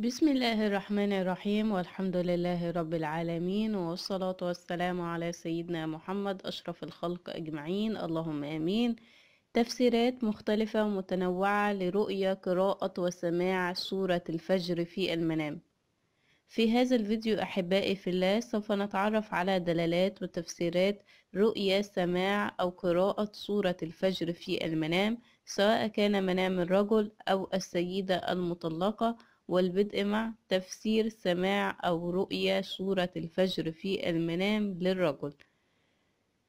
بسم الله الرحمن الرحيم والحمد لله رب العالمين والصلاة والسلام على سيدنا محمد أشرف الخلق أجمعين اللهم آمين تفسيرات مختلفة ومتنوعة لرؤية قراءة وسماع سورة الفجر في المنام في هذا الفيديو أحبائي في الله سوف نتعرف على دلالات وتفسيرات رؤية سماع أو قراءة سورة الفجر في المنام سواء كان منام الرجل أو السيدة المطلقة والبدء مع تفسير سماع أو رؤية سورة الفجر في المنام للرجل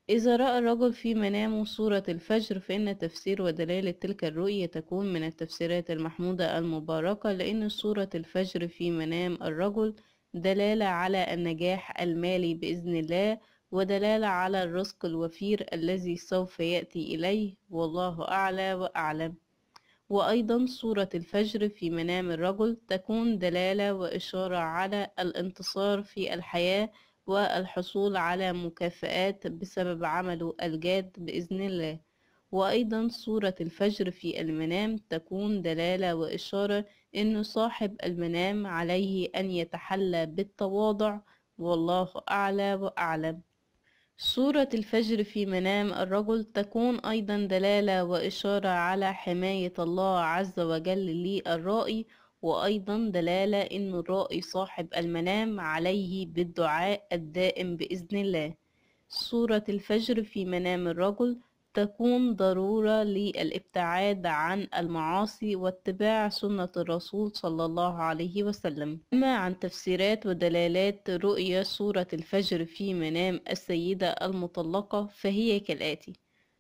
إذا رأى الرجل في منامه سورة الفجر فإن تفسير ودلالة تلك الرؤية تكون من التفسيرات المحمودة المباركة لأن سورة الفجر في منام الرجل دلالة على النجاح المالي بإذن الله ودلالة على الرزق الوفير الذي سوف يأتي إليه والله أعلى وأعلم وأيضا صورة الفجر في منام الرجل تكون دلالة وإشارة على الانتصار في الحياة والحصول على مكافآت بسبب عمله الجاد بإذن الله وأيضا صورة الفجر في المنام تكون دلالة وإشارة أن صاحب المنام عليه أن يتحلى بالتواضع والله أعلى وأعلم صورة الفجر في منام الرجل تكون أيضا دلالة وإشارة على حماية الله عز وجل للرائي وأيضا دلالة أن الرائي صاحب المنام عليه بالدعاء الدائم بإذن الله صورة الفجر في منام الرجل تكون ضرورة للابتعاد عن المعاصي واتباع سنة الرسول صلى الله عليه وسلم أما عن تفسيرات ودلالات رؤية سورة الفجر في منام السيدة المطلقة فهي كالآتي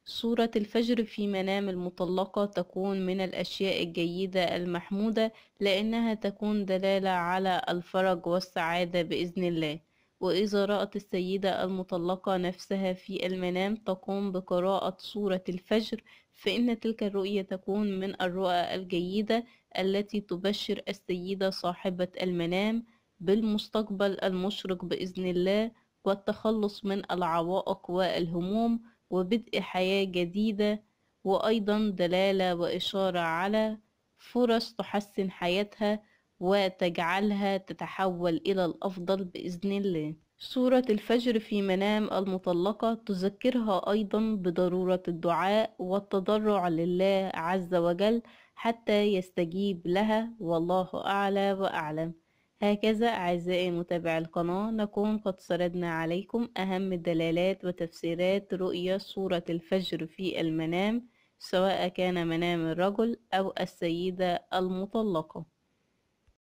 سورة الفجر في منام المطلقة تكون من الأشياء الجيدة المحمودة لأنها تكون دلالة على الفرج والسعادة بإذن الله وإذا رأت السيدة المطلقة نفسها في المنام تقوم بقراءة سورة الفجر فإن تلك الرؤية تكون من الرؤى الجيدة التي تبشر السيدة صاحبة المنام بالمستقبل المشرق بإذن الله والتخلص من العوائق والهموم وبدء حياة جديدة وأيضا دلالة وإشارة على فرص تحسن حياتها وتجعلها تتحول إلى الأفضل بإذن الله سورة الفجر في منام المطلقة تذكرها أيضا بضرورة الدعاء والتضرع لله عز وجل حتى يستجيب لها والله أعلى وأعلم هكذا أعزائي متابعي القناة نكون قد سردنا عليكم أهم الدلالات وتفسيرات رؤية سورة الفجر في المنام سواء كان منام الرجل أو السيدة المطلقة